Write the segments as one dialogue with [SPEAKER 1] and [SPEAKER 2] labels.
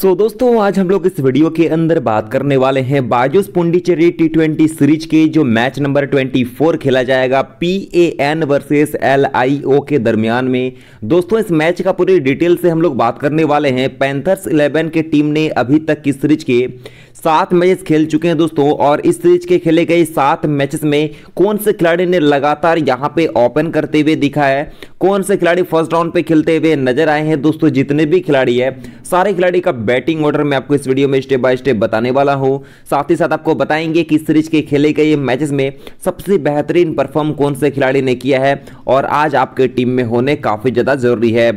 [SPEAKER 1] सो so, दोस्तों आज हम लोग इस वीडियो के अंदर बात करने वाले हैं बाजूस पुंडीचेरी टी ट्वेंटी सीरीज के जो मैच नंबर 24 खेला जाएगा P A N versus L I O के दरमियान में दोस्तों इस मैच का पूरी डिटेल से हम लोग बात करने वाले हैं पैंथर्स 11 के टीम ने अभी तक की सीरीज के सात मैचेस खेल चुके हैं दोस्तों और इस सीरीज के खेले गए सात मैचेस में कौन से खिलाड़ी ने लगातार यहाँ पे ओपन करते हुए दिखा है कौन से खिलाड़ी फर्स्ट राउंड पे खेलते हुए नजर आए हैं दोस्तों जितने भी खिलाड़ी है सारे खिलाड़ी का बैटिंग ऑर्डर मैं आपको इस वीडियो में स्टेप बाय स्टेप बताने वाला हूँ साथ ही साथ आपको बताएंगे कि सीरीज के खेले गए मैचेस में सबसे बेहतरीन परफॉर्म कौन से खिलाड़ी ने किया है और आज आपके टीम में होने काफी ज्यादा जरूरी है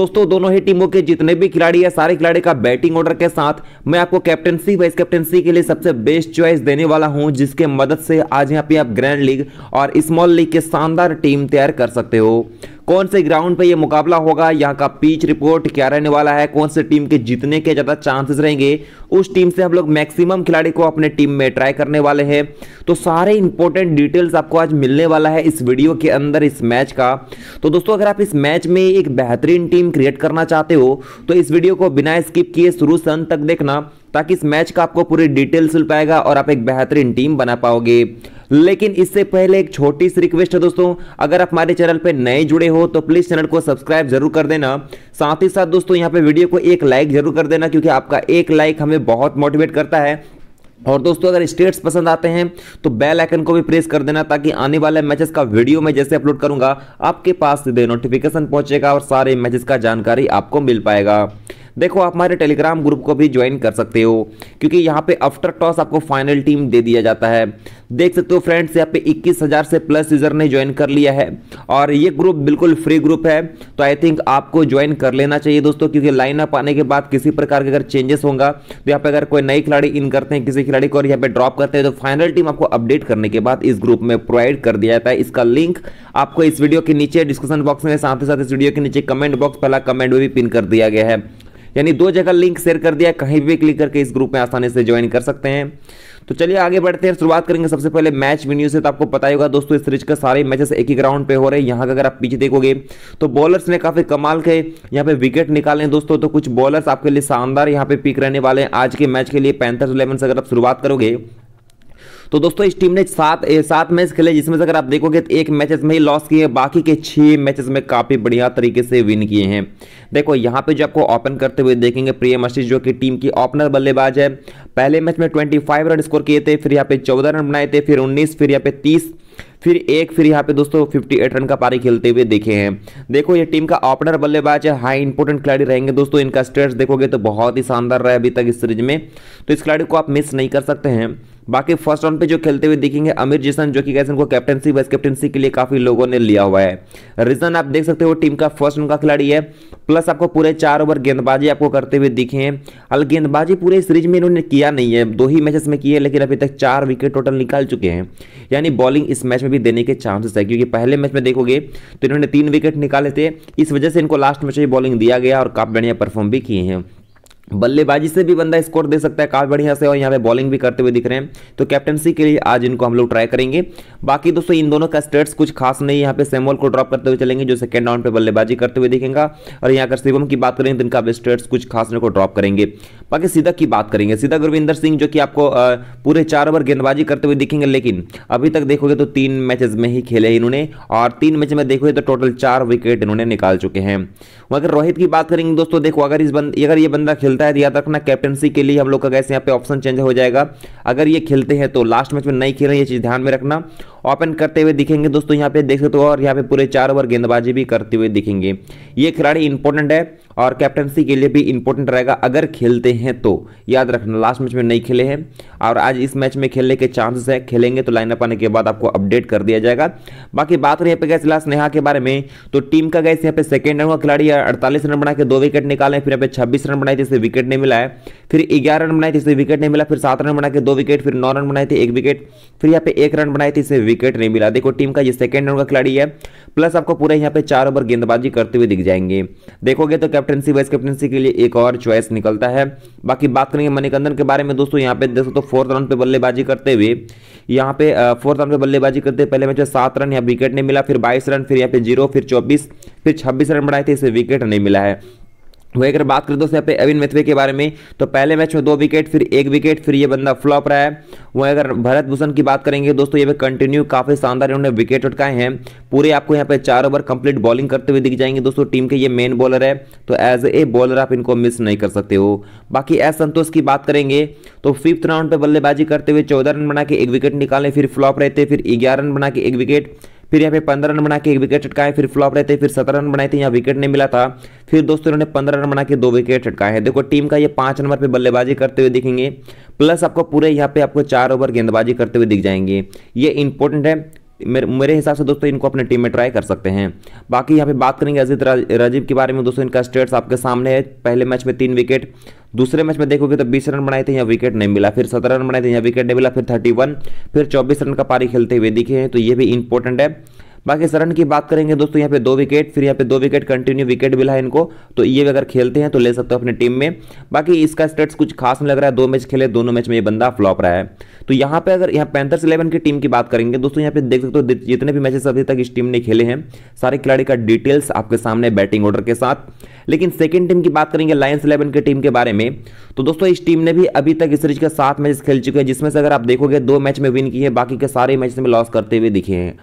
[SPEAKER 1] दोस्तों दोनों ही टीमों के जितने भी खिलाड़ी है सारे खिलाड़ी का बैटिंग ऑर्डर के साथ मैं आपको कैप्टनसी वाइस कैप्टनसी के लिए सबसे बेस्ट चॉइस देने वाला हूं जिसके मदद से आज यहाँ पे आप ग्रैंड लीग और स्मॉल लीग के शानदार टीम तैयार कर सकते हो कौन से ग्राउंड पे ये मुकाबला होगा यहाँ का पीच रिपोर्ट क्या रहने वाला है कौन से टीम के जीतने के ज़्यादा चांसेस रहेंगे उस टीम से हम लोग मैक्सिमम खिलाड़ी को अपने टीम में ट्राई करने वाले हैं तो सारे इंपॉर्टेंट डिटेल्स आपको आज मिलने वाला है इस वीडियो के अंदर इस मैच का तो दोस्तों अगर आप इस मैच में एक बेहतरीन टीम क्रिएट करना चाहते हो तो इस वीडियो को बिना स्किप किए शुरू से अंत तक देखना ताकि इस मैच का आपको पूरी डिटेल्स मिल पाएगा और आप एक बेहतरीन टीम बना पाओगे लेकिन इससे पहले एक छोटी सी रिक्वेस्ट है दोस्तों अगर आप हमारे चैनल पर नए जुड़े हो तो प्लीज़ चैनल को सब्सक्राइब जरूर कर देना साथ ही साथ दोस्तों यहाँ पे वीडियो को एक लाइक जरूर कर देना क्योंकि आपका एक लाइक हमें बहुत मोटिवेट करता है और दोस्तों अगर स्टेट्स पसंद आते हैं तो बेल आइकन को भी प्रेस कर देना ताकि आने वाले मैचेस का वीडियो मैं जैसे अपलोड करूंगा आपके पास सीधे नोटिफिकेशन पहुंचेगा और सारे मैचेस का जानकारी आपको मिल पाएगा देखो आप हमारे टेलीग्राम ग्रुप को भी ज्वाइन कर सकते हो क्योंकि यहाँ पे आफ्टर टॉस आपको फाइनल टीम दे दिया जाता है देख सकते हो फ्रेंड्स यहाँ पे 21,000 से प्लस यूजर ने ज्वाइन कर लिया है और ये ग्रुप बिल्कुल फ्री ग्रुप है तो आई थिंक आपको ज्वाइन कर लेना चाहिए दोस्तों क्योंकि लाइनअप आने के बाद किसी प्रकार के अगर चेंजेस होगा तो यहाँ पे अगर कोई नए खिलाड़ी इन करते हैं किसी खिलाड़ी को और यहाँ पे ड्रॉप करते हैं तो फाइनल टीम आपको अपडेट करने के बाद इस ग्रुप में प्रोवाइड कर दिया जाता है इसका लिंक आपको इस वीडियो के नीचे डिस्क्रिप्शन बॉक्स में साथ ही साथ इस वीडियो के नीचे कमेंट बॉक्स पहला कमेंट में भी पिन कर दिया गया है यानी दो जगह लिंक शेयर कर दिया कहीं भी क्लिक करके इस ग्रुप में आसानी से ज्वाइन कर सकते हैं तो चलिए आगे बढ़ते हैं शुरुआत करेंगे सबसे पहले मैच वीन्यू से तो आपको पता ही होगा दोस्तों इस सीरीज का सारे मैचेस एक ही ग्राउंड पे हो रहे हैं यहाँ का अगर आप पीछे देखोगे तो बॉलर्स ने काफी कमाल के यहाँ पे विकेट निकाले हैं दोस्तों तो कुछ बॉलर्स आपके लिए शानदार यहाँ पे पिक रहने वाले हैं आज के मैच के लिए पैंथर्स इलेवन से अगर आप शुरुआत करोगे तो दोस्तों इस टीम ने सात सात मैच खेले जिसमें से अगर आप देखोगे तो एक मैचेस में ही लॉस किए हैं बाकी के छह मैचेस में काफ़ी बढ़िया तरीके से विन किए हैं देखो यहाँ पे जो आपको ओपन करते हुए देखेंगे प्रियम आशीष जो कि टीम की ओपनर बल्लेबाज है पहले मैच में ट्वेंटी रन स्कोर किए थे फिर यहाँ पे चौदह रन बनाए थे फिर उन्नीस फिर यहाँ पे तीस फिर एक फिर यहाँ पे दोस्तों 58 रन का पारी खेलते हुए देखे हैं देखो ये टीम का ओपनर बल्लेबाज है हाई इंपोर्टेंट खिलाड़ी रहेंगे दोस्तों इनका स्टेट्स देखोगे तो बहुत ही शानदार रहा है अभी तक इस सीरीज में तो इस खिलाड़ी को आप मिस नहीं कर सकते हैं बाकी फर्स्ट राउंड पे जो खेलते हुए दिखेंगे अमिर जिसन जो कि गैस उनको कैप्टनसी वाइस कैप्टनसी के लिए काफी लोगों ने लिया हुआ है रीजन आप देख सकते हो टीम का फर्स्ट राउंड का खिलाड़ी है प्लस आपको पूरे चार ओवर गेंदबाजी आपको करते हुए दिखे हैं अल गेंदबाजी पूरे सीरीज में इन्होंने किया नहीं है दो ही मैचेस में किए है लेकिन अभी तक चार विकेट टोटल निकाल चुके हैं यानी बॉलिंग इस मैच में भी देने के चांसेस है क्योंकि पहले मैच में देखोगे तो इन्होंने तीन विकेट निकाले थे इस वजह से इनको लास्ट मैच में बॉलिंग दिया गया और काफ़ी बढ़िया परफॉर्म भी किए हैं बल्लेबाजी से भी बंदा स्कोर दे सकता है काफ़ी बढ़िया से और यहाँ पे बॉलिंग भी करते हुए दिख रहे हैं तो कैप्टनसी के लिए आज इनको हम लोग ट्राई करेंगे बाकी दोस्तों इन दोनों का स्टेट्स कुछ खास नहीं यहाँ पे सेमोल को ड्रॉप करते हुए चलेंगे जो सेकंड राउंड पे बल्लेबाजी करते हुए दिखेगा और यहाँ अगर शिवम की बात करेंगे तो इनका स्टेट्स कुछ खास को ड्रॉप करेंगे बाकी सीधा की बात करेंगे सीधा गुरविंदर सिंह जो कि आपको पूरे चार ओवर गेंदबाजी करते हुए दिखेंगे लेकिन अभी तक देखोगे तो तीन मैच में ही खेले इन्होंने और तीन मैच में देखोगे तो टोटल चार विकेट इन्होंने निकाल चुके हैं अगर रोहित की बात करेंगे दोस्तों देखो अगर इस बंद अगर ये बंदा खेल खेलता है याद रखना कैप्टनसी के लिए हम लोग का गैस यहाँ पे ऑप्शन चेंज हो जाएगा अगर ये खेलते हैं तो लास्ट मैच में नहीं खेल रहे ये चीज़ ध्यान में रखना ओपन करते हुए दिखेंगे दोस्तों यहाँ पे देख सकते हो और यहाँ पे पूरे चार ओवर गेंदबाजी भी करते हुए दिखेंगे ये खिलाड़ी इंपॉर्टेंट है और कैप्टनसी के लिए भी इंपॉर्टेंट रहेगा अगर खेलते हैं तो याद रखना लास्ट मैच में नहीं खेले हैं और आज इस मैच में खेलने के चांसेस है खेलेंगे तो लाइनअप आने के बाद आपको अपडेट कर दिया जाएगा बाकी बात रही है पे स्नेहा के बारे में तो टीम का गैस यहाँ पे सेकेंड रन का खिलाड़ी अड़तालीस रन बना के दो विकेट निकाले फिर यहाँ पे छब्बीस रन बनाए थे इसे विकेट नहीं मिला है फिर ग्यारह रन बनाए थे इसे विकेट नहीं मिला फिर सात रन बना के दो विकेट फिर नौ रन बनाए थे एक विकेट फिर यहाँ पे एक रन बनाए थे इसे विकेट विकेट नहीं मिला देखो टीम का ये सेकेंड राउंड का खिलाड़ी है प्लस आपको पूरे यहाँ पे चार ओवर गेंदबाजी करते हुए दिख जाएंगे देखोगे तो कैप्टनसी वाइस कैप्टनसी के लिए एक और चॉइस निकलता है बाकी बात करेंगे मणिकंदन के बारे में दोस्तों यहाँ पे देखो तो फोर्थ राउंड पे बल्लेबाजी करते हुए यहाँ पे फोर्थ राउंड पे बल्लेबाजी करते पहले मैच में सात रन यहाँ विकेट नहीं मिला फिर बाईस रन फिर यहाँ पे जीरो फिर चौबीस फिर छब्बीस रन बनाए थे इसे विकेट नहीं मिला है वही अगर बात करें दोस्तों यहाँ पे अविन मेथवे के बारे में तो पहले मैच में दो विकेट फिर एक विकेट फिर ये बंदा फ्लॉप रहा है वहीं अगर भरत भूषण की बात करेंगे दोस्तों ये भी कंटिन्यू काफ़ी शानदार इन्होंने विकेट उठकाए हैं पूरे आपको यहाँ पे चार ओवर कंप्लीट बॉलिंग करते हुए दिख जाएंगे दोस्तों टीम के ये मेन बॉलर है तो एज ए बॉलर आप इनको मिस नहीं कर सकते हो बाकी एस संतोष की बात करेंगे तो फिफ्थ राउंड पर बल्लेबाजी करते हुए चौदह रन बना के एक विकेट निकाले फिर फ्लॉप रहते फिर ग्यारह रन बना के एक विकेट फिर यहाँ पे पंद्रह रन बना के एक विकेट चटकाए फिर फ्लॉप रहते फिर सत्रह रन बनाए थे यहाँ विकेट नहीं मिला था फिर दोस्तों इन्होंने पंद्रह रन बना के दो विकेट चटकाए हैं देखो टीम का ये पाँच नंबर पे बल्लेबाजी करते हुए दिखेंगे प्लस आपको पूरे यहाँ पे आपको चार ओवर गेंदबाजी करते हुए दिख जाएंगे ये इंपॉर्टेंट है मेरे मेरे हिसाब से दोस्तों इनको अपने टीम में ट्राई कर सकते हैं बाकी यहाँ पे बात करेंगे अजीत राजीव के बारे में दोस्तों इनका स्टेट्स आपके सामने है पहले मैच में तीन विकेट दूसरे मैच में देखोगे तो बीस रन बनाए थे यहाँ विकेट नहीं मिला फिर सत्रह रन बनाए थे यहाँ विकेट नहीं मिला फिर थर्टी वन फिर चौबीस रन का पारी खेलते हुए दिखे हैं तो ये भी इंपॉर्टेंट है बाकी सरन की बात करेंगे दोस्तों यहाँ पे दो विकेट फिर यहाँ पे दो विकेट कंटिन्यू विकेट मिला है इनको तो ये अगर खेलते हैं तो ले सकते हो अपने टीम में बाकी इसका स्टेट्स कुछ खास नहीं लग रहा है दो मैच खेले दोनों मैच में ये बंदा फ्लॉप रहा है तो यहाँ पे अगर यहाँ पैंथर्स इलेवन की टीम की बात करेंगे दोस्तों यहाँ पे देख सकते हो जितने भी मैचेस अभी तक इस टीम ने खेले हैं सारे खिलाड़ी का डिटेल्स आपके सामने बैटिंग ऑर्डर के साथ लेकिन सेकेंड टीम की बात करेंगे लायंस इलेवन की टीम के बारे में तो दोस्तों इस टीम ने भी अभी तक इस सीरीज का सात मैच खेल चुके हैं जिसमें से अगर आप देखोगे दो मैच में विन किए बाकी के सारे मैच में लॉस करते हुए दिखे हैं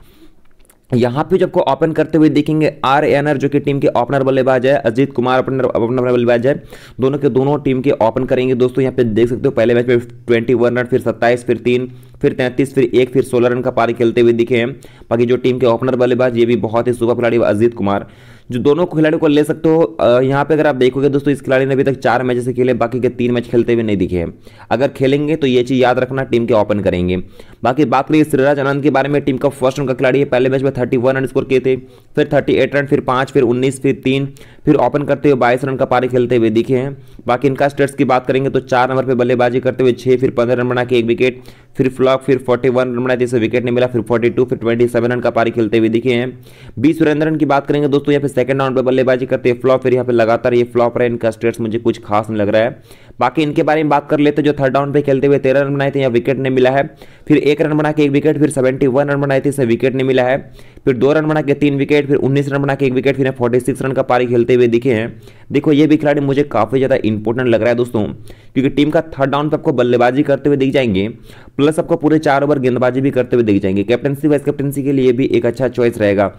[SPEAKER 1] यहाँ पे जब को ओपन करते हुए देखेंगे आर एनर जो कि टीम के ओपनर बल्लेबाज है अजीत कुमार ओपनर ओपनर बल्लेबाज है दोनों के दोनों टीम के ओपन करेंगे दोस्तों यहाँ पे देख सकते हो पहले मैच में 21 रन फिर 27 फिर तीन फिर तैंतीस फिर एक फिर सोलह रन का पारी खेलते हुए दिखे हैं बाकी जो टीम के ओपनर बल्लेबाज ये भी बहुत ही सुबह खिलाड़ी अजीत कुमार जो दोनों खिलाड़ियों को ले सकते हो यहाँ पे अगर आप देखोगे दोस्तों इस खिलाड़ी ने अभी तक चार मैच से खेले बाकी के तीन मैच खेलते हुए नहीं दिखे हैं अगर खेलेंगे तो ये चीज़ याद रखना टीम के ओपन करेंगे बाकी बात करिए सिराज आनंद के बारे में टीम का फर्स्ट रन का खिलाड़ी है पहले मैच में थर्टी रन स्कोर किए थे फिर थर्टी रन फिर पाँच फिर उन्नीस फिर तीन फिर ओपन करते हुए बाईस रन का पारी खेलते हुए दिखे हैं बाकी इनका स्टेट्स की बात करेंगे तो चार नंबर पर बल्लेबाजी करते हुए छः फिर पंद्रह रन बना के एक विकेट फिर फ्लॉक फिर 41 रन बनाए जिससे विकेट नहीं मिला फिर 42 फिर 27 रन का पारी खेलते हुए दिखे हैं बी रन की बात करेंगे दोस्तों यहाँ पे सेकंड राउंड पर बल्लेबाजी करते हैं फ्लॉप फिर यहाँ पे लगातार ये फ्लॉप रहे है इनका स्टेट्स मुझे कुछ खास नहीं लग रहा है बाकी इनके बारे में बात कर लेते जो थर्ड डाउन पे खेलते हुए तेरह रन बनाए थे यहाँ विकेट नहीं मिला है फिर एक रन बना के एक विकेट फिर सेवेंटी वन रन बनाए थे इसे विकेट नहीं मिला है फिर दो रन बना के तीन विकेट फिर उन्नीस रन बना के एक विकेट फिर फोर्टी सिक्स रन का पारी खेलते हुए दिखे हैं देखो ये भी खिलाड़ी मुझे काफ़ी ज़्यादा इंपॉर्टेंट लग रहा है दोस्तों क्योंकि टीम का थर्ड डाउन पर आपको बल्लेबाजी करते हुए दिख जाएंगे प्लस आपको पूरे चार ओवर गेंदबाजी भी करते हुए दिख जाएंगे कैप्टनसी वाइस कैप्टनसी के लिए भी एक अच्छा चॉइस रहेगा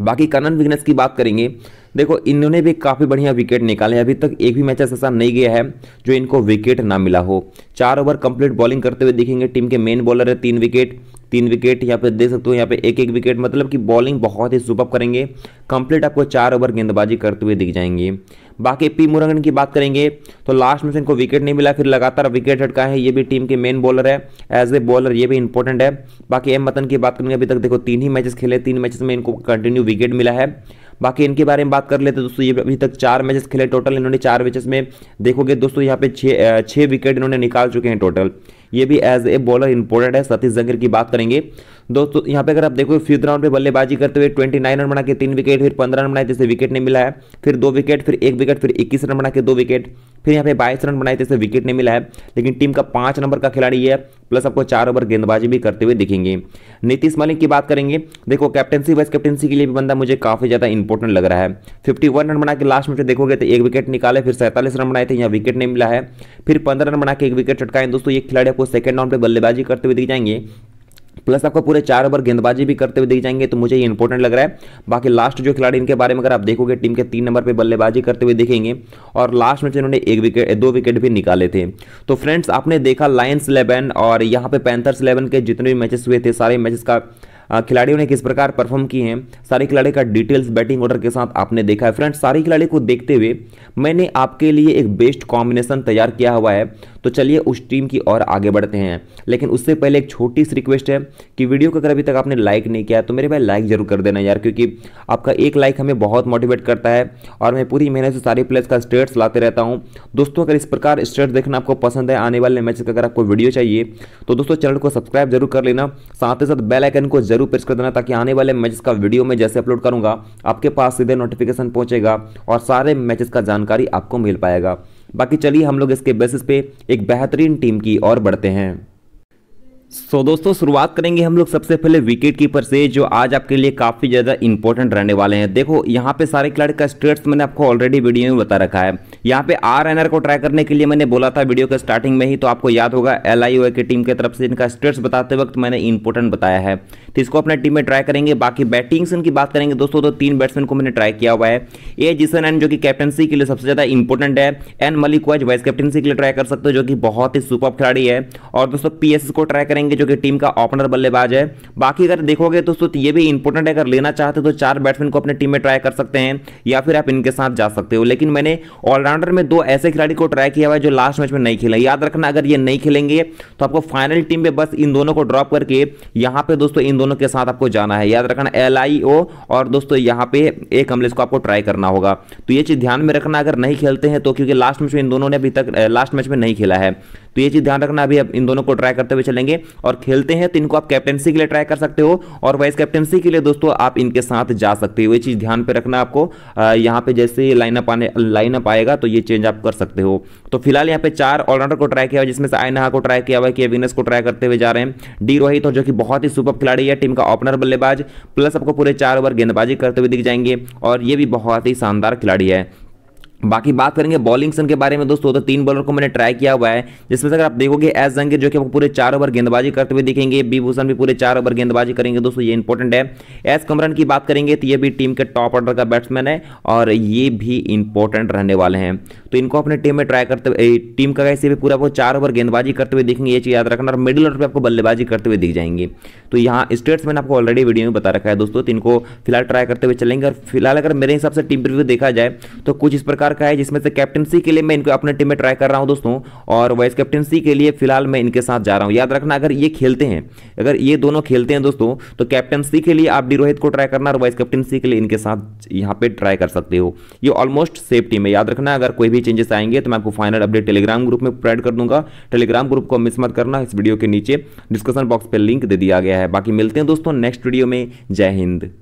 [SPEAKER 1] बाकी कनन विग्नेस की बात करेंगे देखो इन्होंने भी काफ़ी बढ़िया विकेट निकाले अभी तक एक भी मैच ऐसा नहीं गया है जो इनको विकेट ना मिला हो चार ओवर कंप्लीट बॉलिंग करते हुए दिखेंगे टीम के मेन बॉलर है तीन विकेट तीन विकेट यहाँ पे देख सकते हो यहाँ पे एक एक विकेट मतलब कि बॉलिंग बहुत ही सुपअप करेंगे कंप्लीट आपको चार ओवर गेंदबाजी करते हुए दिख जाएंगे बाकी पी मुरंगन की बात करेंगे तो लास्ट में से इनको विकेट नहीं मिला फिर लगातार विकेट हटका है ये भी टीम के मेन बॉलर है एज ए बॉलर ये भी इंपॉर्टेंट है बाकी एम मतन की बात करेंगे अभी तक देखो तीन ही मैचेस खेले तीन मैचेस में इनको कंटिन्यू विकेट मिला है बाकी इनके बारे में बात कर लेते दोस्तों ये अभी तक चार मैचेस खेले टोटल इन्होंने चार मैचेस में देखोगे दोस्तों यहाँ पे छः छः विकेट इन्होंने निकाल चुके हैं टोटल ये भी एज ए बॉलर इंपॉर्टेंट है सतीश जंगर की बात करेंगे दोस्तों यहाँ पे अगर आप देखो फिफ्थ राउंड पे बल्लेबाजी करते हुए ट्वेंटी नाइन रन बना के तीन विकेट फिर पंद्रह रन बनाए जैसे विकेट नहीं मिला है फिर दो विकेट फिर एक विकेट फिर इक्कीस रन बना के दो विकेट फिर यहाँ पे बाईस रन बनाए थे इसे विकेट नहीं मिला है लेकिन टीम का पाँच नंबर का खिलाड़ी है प्लस आपको चार ओवर गेंदबाजी भी करते हुए दिखेंगे नीतीश मलिक की बात करेंगे देखो कैप्टनसी वाइस कैप्टनसी के लिए भी बंदा मुझे काफ़ी ज़्यादा इंपॉर्टेंट लग रहा है 51 रन बना के लास्ट में देखोगे तो एक विकेट निकाले फिर सैंतालीस रन बनाए थे यहाँ विकेट नहीं मिला है फिर पंद्रह रन बना के एक विकेट चटकाए दोस्तों ये खिलाड़ी आपको सेकंड राउंड पर बल्लेबाजी करते हुए दिख जाएंगे प्लस आपको पूरे चार ओवर गेंदबाजी भी करते हुए दिख जाएंगे तो मुझे ये इंपॉर्टेंट लग रहा है बाकी लास्ट जो खिलाड़ी इनके बारे में अगर आप देखोगे टीम के तीन नंबर पर बल्लेबाजी करते हुए दिखेंगे और लास्ट मैच इन्होंने एक विकेट दो विकेट भी निकाले थे तो फ्रेंड्स आपने देखा लायंस इलेवन और यहाँ पे पैंथर्स इलेवन के जितने भी मैचेस हुए थे सारे मैचेस का खिलाड़ियों ने किस प्रकार परफॉर्म किए हैं सारे खिलाड़ी का डिटेल्स बैटिंग ऑर्डर के साथ आपने देखा है फ्रेंड्स सारे खिलाड़ी को देखते हुए मैंने आपके लिए एक बेस्ट कॉम्बिनेशन तैयार किया हुआ है तो चलिए उस टीम की और आगे बढ़ते हैं लेकिन उससे पहले एक छोटी सी रिक्वेस्ट है कि वीडियो को अगर अभी तक आपने लाइक नहीं किया तो मेरे भाई लाइक जरूर कर देना यार क्योंकि आपका एक लाइक हमें बहुत मोटिवेट करता है और मैं पूरी मेहनत से सारे प्लेयर्स का स्टेट्स लाते रहता हूँ दोस्तों अगर इस प्रकार स्टेट्स देखना आपको पसंद है आने वाले मैच का अगर आपको वीडियो चाहिए तो दोस्तों चैनल को सब्सक्राइब जरूर कर लेना साथ ही साथ बेलाइकन को जरूर जरूर प्रेस कर देना ताकि आने वाले मैचेस का वीडियो में जैसे अपलोड करूंगा आपके पास सीधे नोटिफिकेशन पहुंचेगा और सारे मैचेस का जानकारी आपको मिल पाएगा बाकी चलिए हम लोग इसके बेसिस पे एक बेहतरीन टीम की ओर बढ़ते हैं सो so, दोस्तों शुरुआत करेंगे हम लोग सबसे पहले विकेट कीपर से जो आज आपके लिए काफ़ी ज़्यादा इंपॉर्टेंट रहने वाले हैं देखो यहाँ पे सारे खिलाड़ी का स्टेट्स मैंने आपको ऑलरेडी वीडियो में बता रखा है यहाँ पे आर एनआर को ट्राई करने के लिए मैंने बोला था वीडियो के स्टार्टिंग में ही तो आपको याद होगा एल आई की टीम की तरफ से इनका स्टेट्स बताते वक्त मैंने इंपॉर्टेंट बताया है तो इसको अपने टीम में ट्राई करेंगे बाकी बैटिंग की बात करेंगे दोस्तों तो तीन बैट्समैन को मैंने ट्राई किया हुआ है ए जिसन एन जो कि कैप्टनसी के लिए सबसे ज़्यादा इंपॉर्टेंट है एन मलिक वाइज वाइस कैप्टनसी के लिए ट्राई कर सकते हो जो कि बहुत ही सुपर खिलाड़ी है और दोस्तों पी को ट्राई करेंगे करेंगे जो कि टीम का ओपनर बल्लेबाज है बाकी अगर देखोगे दोस्तों तो ये भी इंपॉर्टेंट है अगर लेना चाहते तो चार बैट्समैन को अपने टीम में ट्राई कर सकते हैं या फिर आप इनके साथ जा सकते हो लेकिन मैंने ऑलराउंडर में दो ऐसे खिलाड़ी को ट्राई किया हुआ है जो लास्ट मैच में नहीं खेला याद रखना अगर ये नहीं खेलेंगे तो आपको फाइनल टीम में बस इन दोनों को ड्रॉप करके यहाँ पे दोस्तों इन दोनों के साथ आपको जाना है याद रखना एल और दोस्तों यहाँ पे एक कमलेश को आपको ट्राई करना होगा तो ये चीज़ ध्यान में रखना अगर नहीं खेलते हैं तो क्योंकि लास्ट मैच में इन दोनों ने अभी तक लास्ट मैच में नहीं खेला है तो ये चीज़ ध्यान रखना अभी अब इन दोनों को ट्राई करते हुए चलेंगे और खेलते हैं तो इनको आप कैप्टनसी के लिए ट्राई कर सकते हो और वाइस कैप्टनसी के लिए दोस्तों आप इनके साथ जा सकते हो ये चीज़ ध्यान पर रखना आपको यहाँ पर जैसे लाइनअप आने लाइनअप आएगा तो ये चेंज आप कर सकते हो तो फिलहाल यहाँ पे चार ऑलराउंडर को ट्राई किया हुआ जिसमें से आयनहा को ट्राई किया हुआ कि अविनस को ट्राई करते हुए जा रहे हैं डी रोहित और जो कि बहुत ही सुपर खिलाड़ी है टीम का ओपनर बल्लेबाज प्लस आपको पूरे चार ओवर गेंदबाजी करते हुए दिख जाएंगे और ये भी बहुत ही शानदार खिलाड़ी है बाकी बात करेंगे बॉलिंग सन के बारे में दोस्तों तो तीन बॉलर को मैंने ट्राई किया हुआ है जिसमें से अगर आप देखोगे एस जंगीर जो कि वो पूरे चार ओवर गेंदबाजी करते हुए दिखेंगे बी भूषण भी पूरे चार ओवर गेंदबाजी करेंगे दोस्तों ये इंपॉर्टेंट है एस कमरन की बात करेंगे तो ये भी टीम के टॉप ऑर्डर का बैट्समैन है और ये भी इंपॉर्टेंट रहने वाले हैं तो इनको अपने टीम में ट्राई करते हुए टीम का कैसे भी पूरा वो चार ओवर गेंदबाजी करते हुए दिखेंगे ये चीज़ याद रखना और मिडिल ऑर्डर पर आपको बल्लेबाजी करते हुए दिख जाएंगे तो यहाँ स्टेट्स मैंने आपको ऑलरेडी वीडियो में बता रखा है दोस्तों तो इनको फिलहाल ट्राई करते हुए चलेंगे और फिलहाल अगर मेरे हिसाब से टीम रिव्यू देखा जाए तो कुछ इस प्रकार प्रकार का है जिसमें से कैप्टनसी के लिए मैं इनको अपने टीम में ट्राई कर रहा हूँ दोस्तों और वाइस कैप्टनसी के लिए फिलहाल मैं इनके साथ जा रहा हूँ याद रखना अगर ये खेलते हैं अगर ये दोनों खेलते हैं दोस्तों तो कैप्टनसी के लिए आप डी रोहित को ट्राई करना और वाइस कैप्टनसी के लिए इनके साथ यहाँ पर ट्राई कर सकते हो ये ऑलमोस्ट सेफ टीम है याद रखना अगर कोई भी चेंजेस आएंगे तो मैं आपको फाइनल अपडेट टेलीग्राम ग्रुप में प्रोवाइड कर दूंगा टेलीग्राम ग्रुप को मिस मत करना इस वीडियो के नीचे डिस्कशन बॉक्स पर लिंक दे दिया गया है बाकी मिलते हैं दोस्तों नेक्स्ट वीडियो में जय हिंद